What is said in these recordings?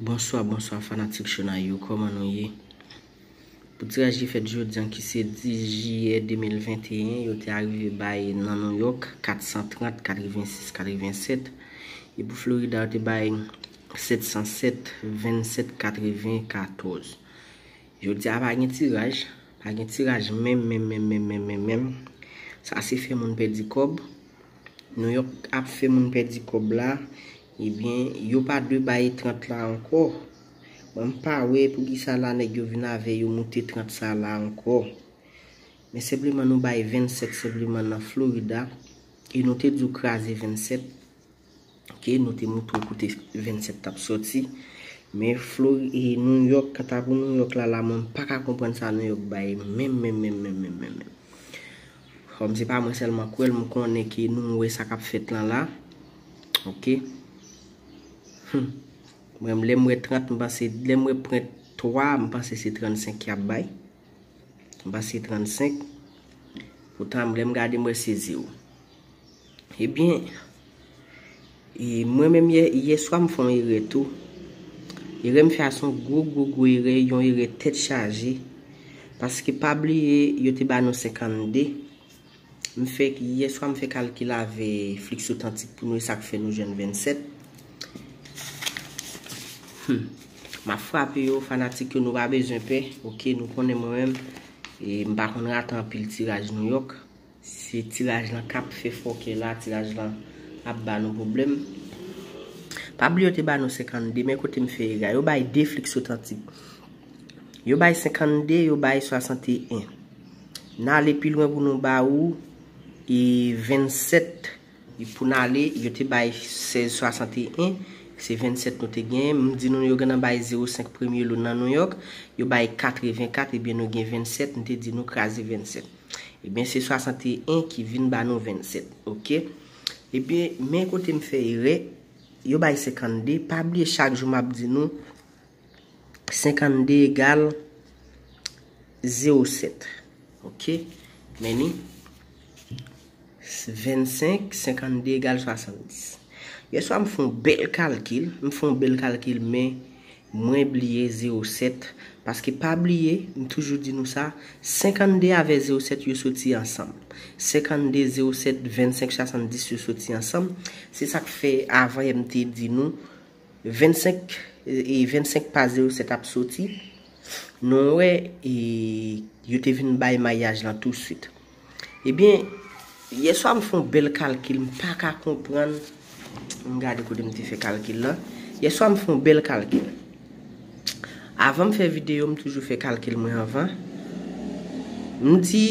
Bonsoy, bonsoy, fanatik chou nan yo, koman nou ye? Pou tiraj ye fet, yo diyan ki se 10 jye 2021, yo te arive bay nan New York, 430, 86, 87. E pou Florida, yo te bay 707, 27, 94. Yo diyan ap agen tiraj, agen tiraj, mem, mem, mem, mem, mem, mem, mem. Sa se fe moun pedi kob. New York ap fe moun pedi kob la. Ebyen, eh yo pa dwe bayi 30 la anko. Mwen pa we pou gisa la ne gyovina ve yo nou te 30 sa la anko. Mwen sepli man nou bayi 25 sepli man na Florida. E nou te djou kraze 27. Okey, nou te moutou kote 27 tap soti. Mwen Flo, e eh, New York, Katabu, New York la la mwen pa ka kompren sa New York bayi. Mwen, mwen, mwen, mwen, mwen, mwen. Koum, zi pa mwen selman kouel mwen konen ki nou we sakap fet la la. Okey. Hmm. mwen mwen mwen 30 mwen panse mwen mwen 3 mwen panse si 35 ki ap bay mwen panse si 35 pou tan mwen mwen gade mwen si 0 ebyen mwen mwen mwen yeswa mwen fwa mwen yere tou yere mwen fwa son gwo gwo gwo yere yon yere tet chaji paske pabli yote banon 52 yeswa mwen fwe kalki lave flikso tantik pou nou sak fe nou jen 27 Hmm. Ma fwa api yo fanatik yo nou ba bezwen pe Ok nou konen mwem e Mba konen atan pil tiraj nou yok Se tiraj lan kap fe fok E la tiraj lan ap ba nou problem Pabli yo te ba nou 52 Men kote mfe rega Yo bay defliks yo tantik Yo bay 52 Yo bay 61 Nanle pil wè pou nou ba ou E 27 Yo te bay 1661 E 27 Se 27 nou te gen, mwen di nou yo genan baye 05 premye lou nan nou yok. Yo baye 84, e ben nou gen 27, nou te di nou krasi 27. E ben se 61 ki vin ban nou 27, ok? E eh ben men kote m fey re, yo baye 52, pa bliye chak jou map di nou 52 egal 07, ok? Meni, 25, 52 egal 70. Yeswa m foun bel kalkil, m foun bel kalkil, men mwen bliye 07, paske pa bliye, m toujou di nou sa, 52 avè 07 yo soti ansam, 52 07 25 chasan 10 yo soti ansam, se sa k fè avè yon te di nou, 25, e 25 pa 07 ap soti, nou we, e yote vin bay mayaj lan tout süt. E bin, yeswa m foun bel kalkil, m pa ka kompran, M gade kou de m te fe kalkil la. Yeswa m foun bel kalkil. Avan m fe videyo, m toujou fe kalkil mwen avan. M di,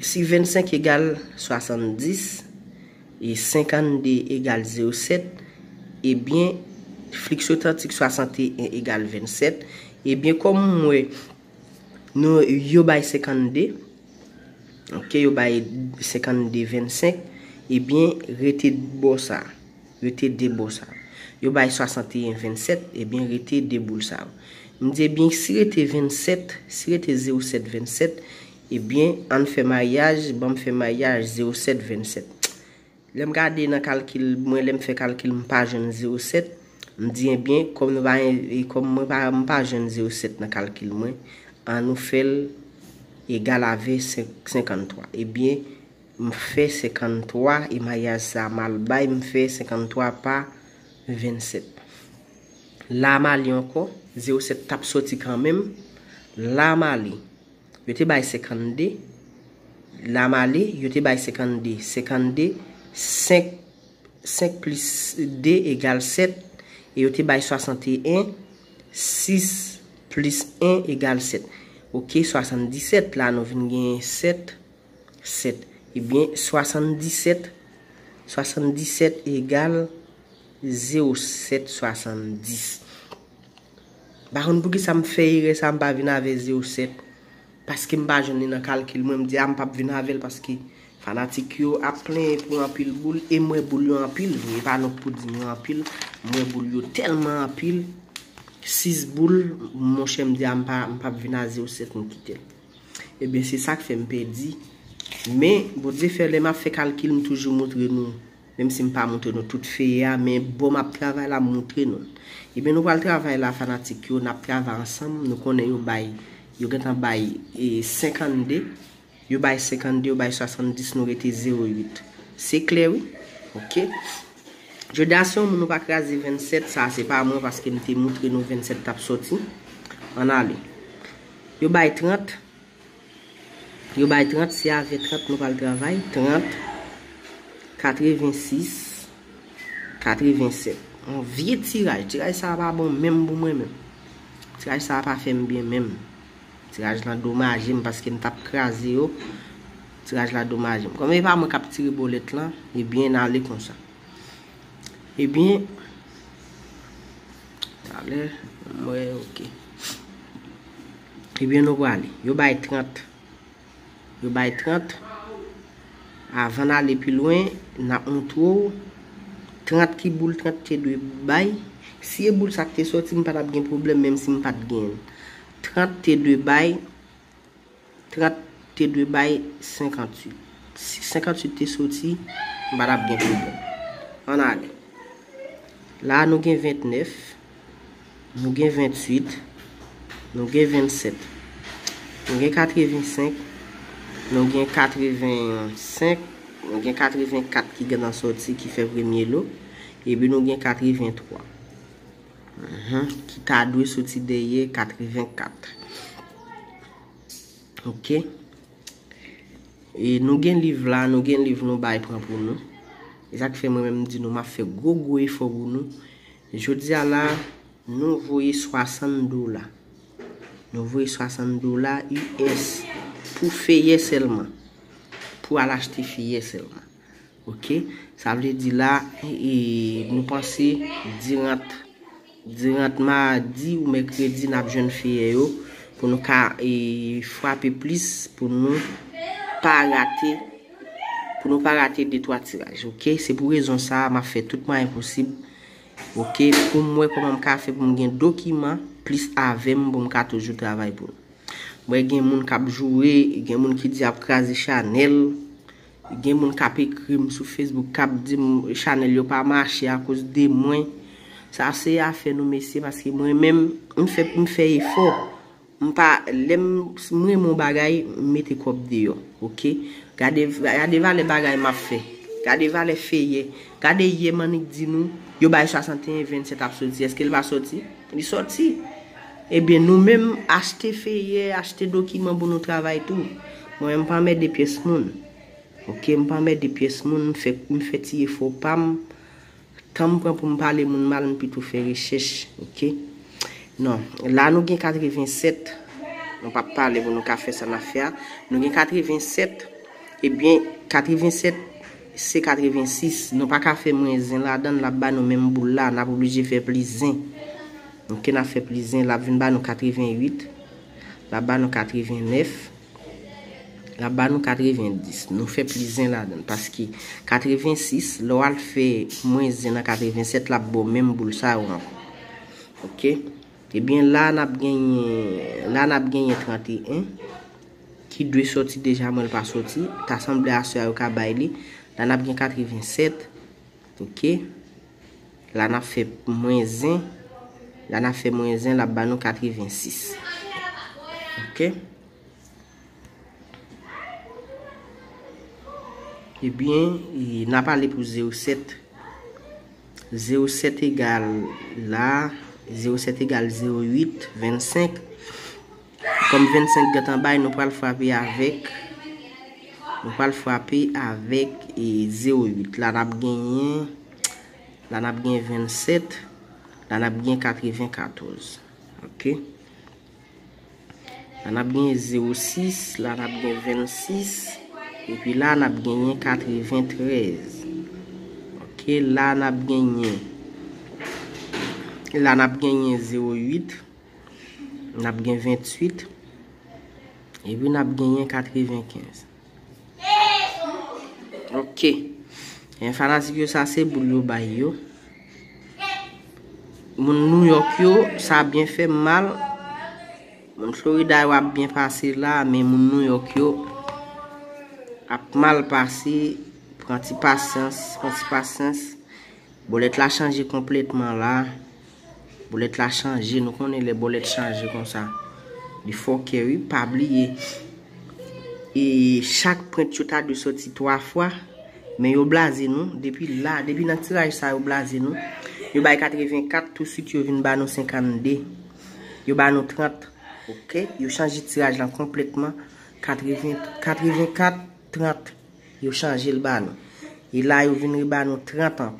si 25 egal 70, e 52 egal 07, e bien, flikso tante si 68 egal 27, e bien, kom m mwe, nou yobay 52, ok, yobay 52, 25, e bien, rete bo sa a. rete debousav. Yo bay 61-27, ebyen eh rete debousav. M diye, ebyen si rete 27, si rete 07-27, ebyen eh an fe mayaj, ban fe mayaj 07-27. Lem gade nan kalkil mwen, lem fe kalkil mpa jen 07, m diye, ebyen, kom eh, mpa jen 07 nan kalkil mwen, an ou fel, egal ave 53. Ebyen, Mfe 53, imayaza mal. Bay mfe 53 pa 27. La mali anko. Ze ou se tap soti kanmem. La mali. Yote bay 52. La mali, yote bay 52. 52, 5 plus 2 egal 7. Yote bay 61. 6 plus 1 egal 7. Ok, 77. La nou vin gen 7. 7. Ebyen, 77, 77 egal 07, 70. Bakon, pou ki sa m feyre sa m pa vinave 07, paske m pa jenye na kalkil, mwen m diya m pa vinave, paske fanatik yo aple, mwen apil boul, e mwen boul yo apil, mwen panok pou di mwen apil, mwen boul yo telman apil, 6 boul, mwen m diya m pa vinave 07, mwen kitel. Ebyen, se sak fe m pe di, Men, bo di ferle, m ap fe kalkil m toujou moutre nou. Nem si m pa moutre nou tout fe ya. Men, bo m ap travay la moutre nou. Ebe eh nou wal travay la fanatik yo, m ap travay ansam. Nou konen yo bay, yo gen tan bay 50 de. Yo bay 50 de, yo bay 70 de, nou rete 0,8. Se kler ou? Ok. Jode asyon m nou wak razi 27. Sa se pa mou paske m te moutre nou 27 tap soti. An ale. Yo bay 30. Ok. Yo bay 30, si a ve 30 nou pal gravay, 30, 86, 85. An vie tiraj, tiraj sa pa bon, menm pou menm. Tiraj sa pa fem bien menm. Tiraj la domajem, paske nou tap krasi yo, tiraj la domajem. Kome pa mwen kap tir bolet lan, e bien nan le kon sa. E bien, taler, mwen ok. E bien nou pali, yo bay 30. Yo bay 30 A van ale pi loin Na 1 tou 30 ki boule 32 bay Si e boule sak te soti M pa rab gen problem 30 te 2 bay 32 bay 58 58 te soti M pa rab gen problem An ale La nou gen 29 Nou gen 28 Nou gen 27 Nou gen 85 E nou gen 85, nou gen 84 ki gen an soti ki fe vremiye lo. Ebe nou gen 83. Ki ta adwe soti deye 84. Ok. E nou gen liv la, nou gen liv nou baye pran pou nou. Eja ki fe mwen menm di nou, ma fe go goye fokou nou. Jou diya la, nou voye 60 dola. Nou voye 60 dola, U.S. pou fèye selman, pou alachte fèye selman, ok? Sa vle di la, e, e, nou panse dirant ma di ou me kredi nap joun fèye yo, pou nou ka e, fwape plis pou nou pa rate, pou nou pa rate detwa tiraj, ok? Se pou rezon sa, ma fè toutman imposib, ok? Ou mwen pou mwen ka fè pou mwen gen dokiman, plis avem pou mwen ka toujou travay pou nou. Mwen gen moun kap jowe, gen moun ki di ap krasi chanel, gen moun kap ekrim sou Facebook kap di chanel yo pa mwashi akos de mwen. Sa se a fe nou mesi, paske mwen mwen mwen mwen fe e fo, mwen pa mwen mwen bagay meti kop de yo, ok? Gade vane bagay ma fe, gade vane fe ye, gade ye manik di nou, yo bay 61-27 ap soti, eske l va soti? Li soti? Ebyen eh nou mèm achte feye, achte doki mèm pou nou travay tou, mwen mpamè depyes moun. Ok, mpamè depyes moun, mwen fè tiye fòpam, tam pwèm pou mpale moun mal, mwen pwè tou fè rechèche, ok. Non, la nou gen 87, mwen pa pale pou nou ka fè san a fè a, nou gen 87, ebyen 87, se 86, nou pa ka fè mwen zèn la, dan la ba nou mèm mbou la, na pou lije fè plizèn. Nou ke na fe plizen la, vin ba nou 88, la ba nou 89, la ba nou 90. Nou fe plizen la dan, paski 86, lo al fe mwenzen nan 87 la bo, menm boul sa ou an. Non. Ok, ebyen la nan ap genye 31, ki dwe soti deja mwen pa soti, ta sanble asya yo ka bay li. La nan ap genye 87, ok, la nan ap fe mwenzen. La eh na fe mwenzen la banou katri vensis. Ok. Ebyen. Na pale pou 07. 07 egal la. 07 egal 08. 25. Kom 25 gwen tanbay. Nou pal fwapi avek. Nou pal fwapi avek. 08. La nan ap genyen. La nan ap genyen 27. La nab gen 90-14. Ok. La nab gen 0-6. La nab gen 26. Epi la nab gen 90-13. Ok. La nab gen 1. La nab gen 0-8. La nab gen 28. Epi la nab gen 90-15. Ok. Ok. Enfana sikyo sa se boulou bayyo. Moun Nou-Yokyo, sa bin fe mal. Moun Florida wap bin pase la, men Moun Nou-Yokyo ap mal pase, pranti pasens, pranti pasens. Bolet la chanje kompletman la. Bolet la chanje, nou konen le bolet chanje kon sa. Di Fokeri, Pabli, e chak pranti chota di soti 3 fwa, men yo blaze nou, depi la, depi nantira yi sa yo blaze nou. Yo bay 84, tout süt yo vin banon 52, yo banon 30, ok, yo chanji tiraj lan kompletman, 84, 30, yo chanji l banon, e la yo vinri banon 30 an,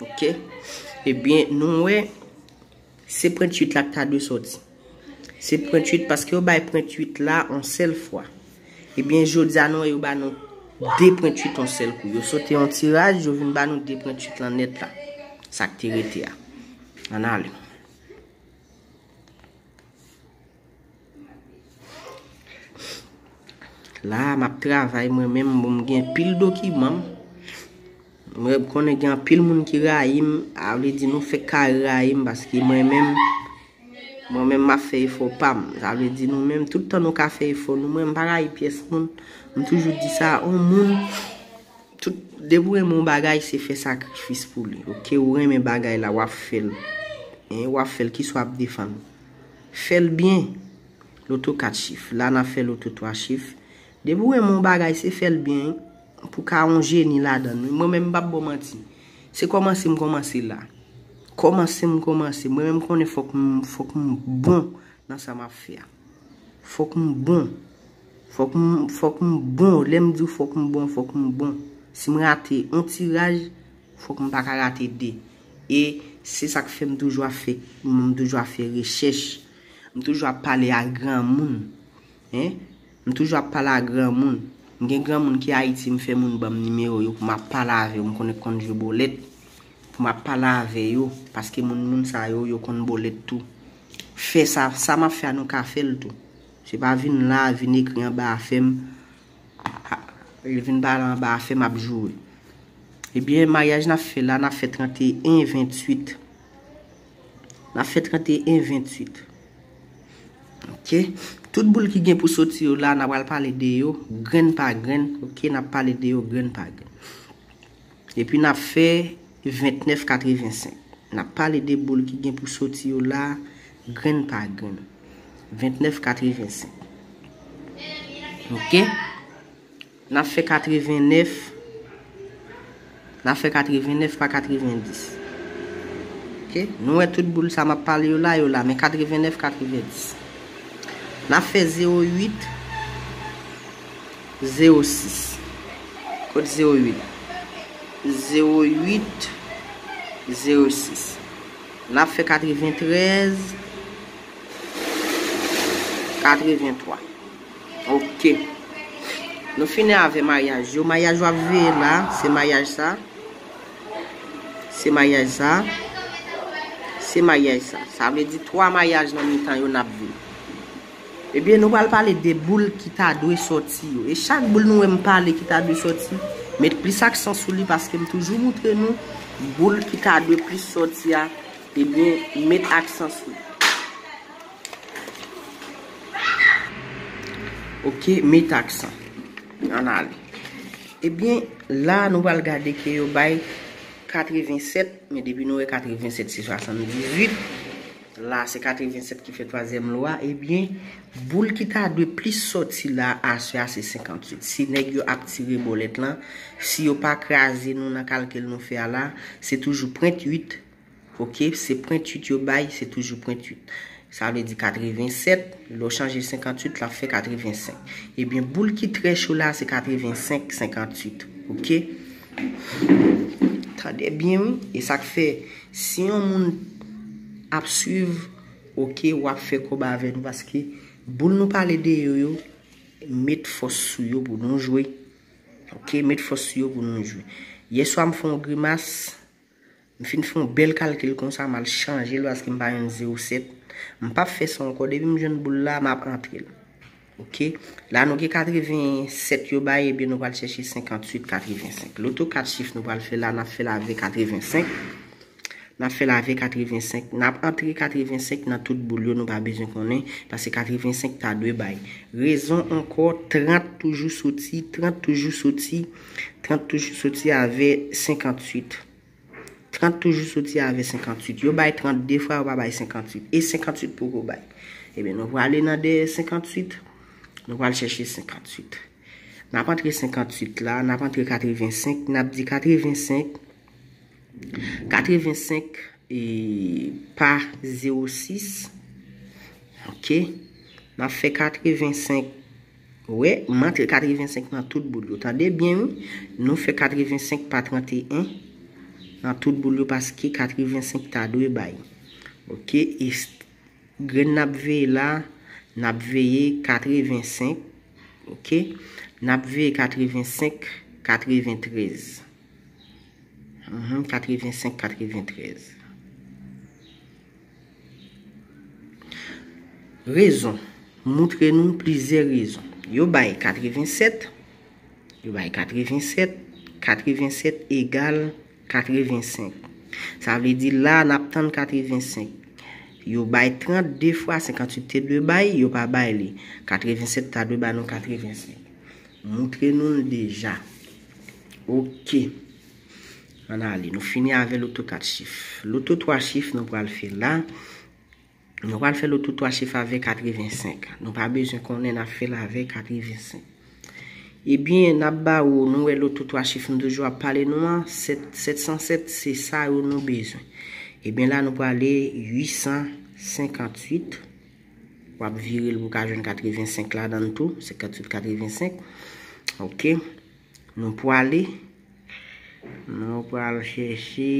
ok, e eh bin nou mwe, 7.8 la ki ta do soti, 7.8 paske yo bay 8.8 la, an sel fwa, e bin yo dza nou yo banon 2.8 an sel kou, yo soti an tiraj, yo vin banon 2.8 lan net la, Sakti reti a. Anali. La, map travay mwen menm boum gen pil do ki mam. Mwen konen gen pil moun ki rayim. Avle di nou fe kal rayim bas ki mwen menm mwen menm ma fey e fo pam. Avle di nou menm toutan nou ka fey e fo. Nou menm balay piyes moun. Mwen toujou di sa. O moun. Debouwe mwen bagay se fe sakrifis pou li. Ou ke ouwe mwen bagay la wap fel. Ou e wap fel ki swap defan. Fel bien. Loto kat chif. La na fel loto to a chif. Debouwe mwen bagay se fel bien. Pou ka anje ni la dan. Mwen men mbap bomati. Se komanse mkomanse la. Komanse mkomanse. Mwen men mkone fok mbon nan sa ma fia. Fok mbon. Fok mbon. Lem di fok mbon, fok mbon. Si m rate an tiraj, fòk m pa ka rate de. E se sa k fèm toujwa fè, m toujwa fè rechèch. M toujwa pale a gran moun. E? M toujwa pale a gran moun. M gen gran moun ki a iti, m fèm moun bèm nimeyo yo, m pa pale ave yo, m konè kondjou bolet. M pa pale ave yo, paske moun moun sa yo, yo kondjou bolet tout. Fè sa, sa m a fè an nou ka fèl tout. Se pa vin la, vin ekri, m ba fèm a revine ba lan ba, fe map jowe. Ebyen, eh mayaj na fe la, na fe 31-28. Na fe 31-28. Ok? Tout bol ki gen pou soti yo la, na wale pale de yo, gren pa gren, ok? Na pale de yo, gren pa gren. Epyen, na fe 29-85. Na pale de bol ki gen pou soti yo la, gren pa gren. 29-85. Ok? Ok? nan fe katreven nef nan fe katreven nef pa katreven dis nou e tout boul sa ma pale yo la yo la men katreven nef katreven dis nan fe zero yit zero sis kote zero yit zero yit zero sis nan fe katreven trez katreven twa ok Nou finè avè mayaj. Yo mayaj wap vè la. Se mayaj sa. Se mayaj sa. Se mayaj sa. Sa vè di 3 mayaj nan mwen tan yon ap vè. Ebyen eh nou bal pale de boule ki ta adwe soti yo. E chak boule nou wèm pale ki ta adwe soti. Met plis aksan sou li. Paske m toujou moutre nou. Boule ki ta adwe plis soti ya. Ebyen eh met aksan sou. Ok. Met aksan. Ebyen, la nou bal gade ke yo bay 87, me debi nou e 87 se 78, la se 87 ki fe 3e mloa, ebyen, boul ki ta de plis sot si la asya se 58. Si neg yo ap sire bolet lan, si yo pa kreaze nou nan kal ke nou fe ala, se toujou 0.8, ok, se 0.8 yo bay, se toujou 0.8. Sa alè di 87, lò chanje 58, lò fè 85. Ebyen, boul ki trechou la, se 85-58, ok? Tade, ebyen, e sa k fè, si yon moun ap suv, ok, wap fè koba avè nou, baske, boul nou pale de yo yo, met fòs sou yo pou nou jwe. Ok, met fòs sou yo pou nou jwe. Yeswa m fòm grimas... M fin foun bel kalkil kon sa mal chanje lo aske m bayan 07. M pa fè son kon, debi m joun boul la, m ap antre l. Ok, la nou ge 87 yo bay, ebi nou bal chèche 58, 85. Loto kat chif nou bal fè la, na fè la ve 85. Na fè la ve 85. Na ap antre 85 nan tout boul yo, nou ba bezon konnen. Pase 85 ta 2 bay. Rezon ankon, 30 toujou soti, 30 toujou soti, 30 toujou soti ave 58. 30 toujou soti a ave 58. Yo bay 32 fwa ou ba bay 58. E 58 poukou bay? Ebe nou wale nan de 58. Nou wale chèche 58. Nan pantre 58 la. Nan pantre 85. Nan di 85. 85 par 06. Ok. Nan fè 85. Ouè. Mantre 85 nan tout boudou. Tande bien ou. Nou fè 85 par 31. Nan tout boulou pas ki 85 ta dwe bay. Ok. Est. Gren nap ve la. Nap veye 85. Ok. Nap veye 85. 93. 45, 93. Rezon. Moutre nou plize rezon. Yo baye 87. Yo baye 87. 87 egal. 85, sa vle di la nap tan 85, yo bay 32 fwa 58, te dwe bay, yo pa bay li, 87 ta dwe bay nou 85, moun krenoun deja, ok, an a li, nou fini ave loutou 4 chif, loutou 3 chif nou pral fe la, nou pral fe loutou 3 chif ave 85, nou pa bejen konen a fe la ave 85, Ebyen, nabba ou nou elototwa chif nou jwa pale nou an, 707, se sa ou nou bezon. Ebyen la nou po ale 858. Wap vire l moukajon 85 la dan tou, 758, 85. Ok, nou po ale. Nou po ale chèche.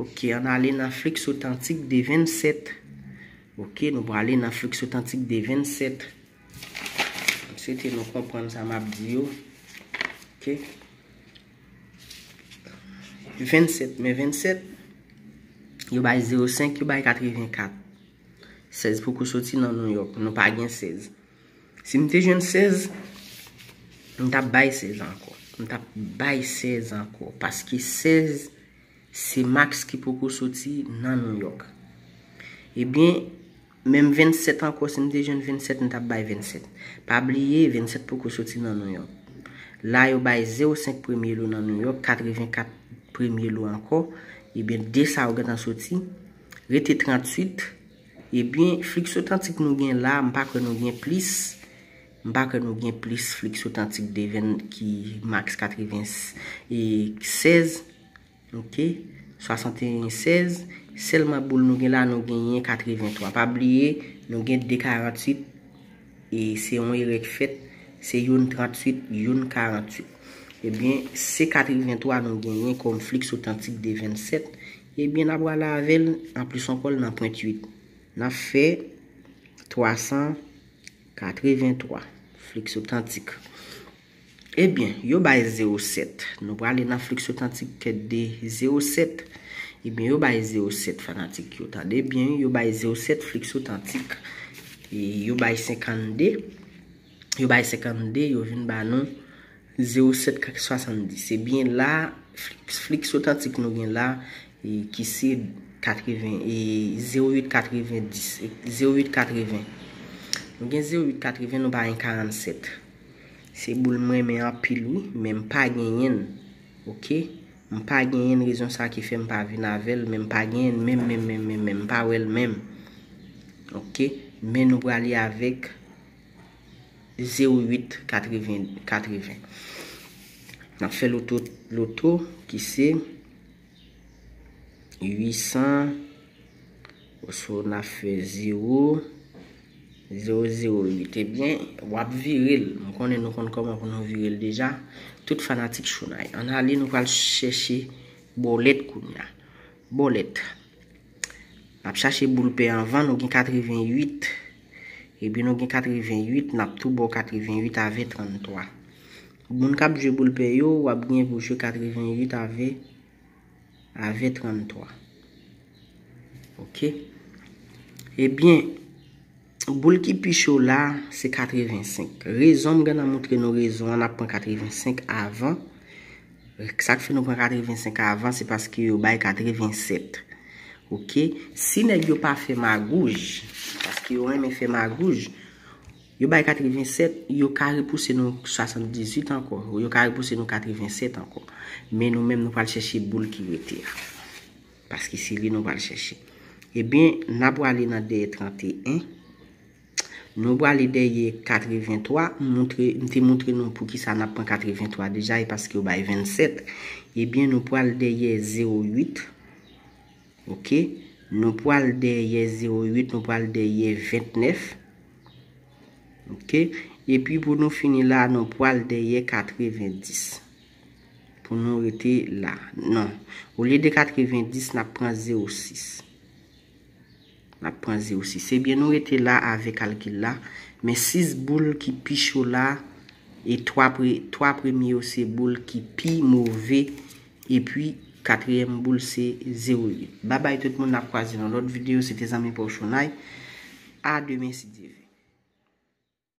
Ok, an ale nan fliks otantik de 27. Ok, nou po ale nan fliks otantik de 27. Se te nou kompon sa map di yo. Ok. 27. Men 27. Yo bay 05. Yo bay 84. 16 pou kousoti nan New York. Nou pa gen 16. Se mte jen 16. Mta bay 16 anko. Mta bay 16 anko. Paske 16. Se max ki pou kousoti nan New York. E eh ben. E ben. Mem 27 anko, se nou dejen 27, nou tap bay 27. Pa bliye 27 pou ko soti nan nou yon. La yo bay 05 premye lou nan nou yon, 84 premye lou anko. Ebyen, desa ou gata soti. Reti 38. Ebyen, flik sotantik nou gen la, mpa kwen nou gen plis. Mpa kwen nou gen plis flik sotantik deven ki max 96. 16. Ok. 61, 16. Ok. Selman bol nou gen la nou genyen 83. Pa bliye, nou gen 248. E se yon yon rek fet, se yon 38, yon 48. Ebyen, se 83 nou genyen kon fliks otantik de 27. Ebyen, nabwa lavel, an plus an kol nan 0.8. Naf fe 383 fliks otantik. Ebyen, yon baye 0.7. Nou brale nan fliks otantik de 0.7. E eh bin yo baye 07 fatantik yo tade, bin yo baye 07 fliks otantik. E yo baye 52, yo baye 52, yo vin banon 07 kakis 70. Se bin la fliks otantik nou gen la ki se 08 kakriven 10. 08 kakriven nou gen 08 kakriven nou baye 47. Se bou mwen men apilou, men pa gen yen. Ok? M pa genyen rizon sa ki fe m pa vi na vel, men m pa genyen men men men men men, men m pa wel men. Ok, men nou prali avik 0,8, 80. Nan fe loutou, loutou, ki se 800 ou so nan fe 0 0 0, 0, 8. Ebyen, wap viril. Mwen konen nou kon kom, mwen konon viril deja. Tout fanatik chou naye. An a li nou kal chèche bolet kou nya. Bolet. Nap chèche boulpe anvan, nou gen 88. Ebyen, nou gen 88, nap tou bo 88 avè 33. Mwen kap jè boulpe yo, wap gen bou jè 88 avè 33. Ok. Ebyen. Eh Boul ki pichou la, se 85. Rezon mi gen nan moutre nou rezon, an ap pon 85 avan. Sa ki fè nou pon 85 avan, se paske yo baye 87. Ok? Si nek yo pa fè ma gouj, paske yo mè fè ma gouj, yo baye 87, yo kare pou se nou 78 anko. Yo kare pou se nou 87 anko. Men nou mèm nou pal chèche boul ki wèter. Paske si li nou pal chèche. E ben, nan pou alè nan D31, Nou pwa lideye 83, mte montre nou pou ki sa nap pran 83 deja e paske ou bay 27. Ebyen nou pwa lideye 08. Ok, nou pwa lideye 08, nou pwa lideye 29. Ok, e pi pou nou fini la nou pwa lideye 90. Po nou rete la, nan, ou lideye 90 nap pran 06. La point 06. Sebyen nou ete la ave kalkil la. Men 6 boule ki pi chou la. Et 3 premio se boule ki pi mouve. Et puis 4e boule se 08. Baba et tout moun la kwa zi nan lot videyo. Se te zami pou chou naye. A demen si di.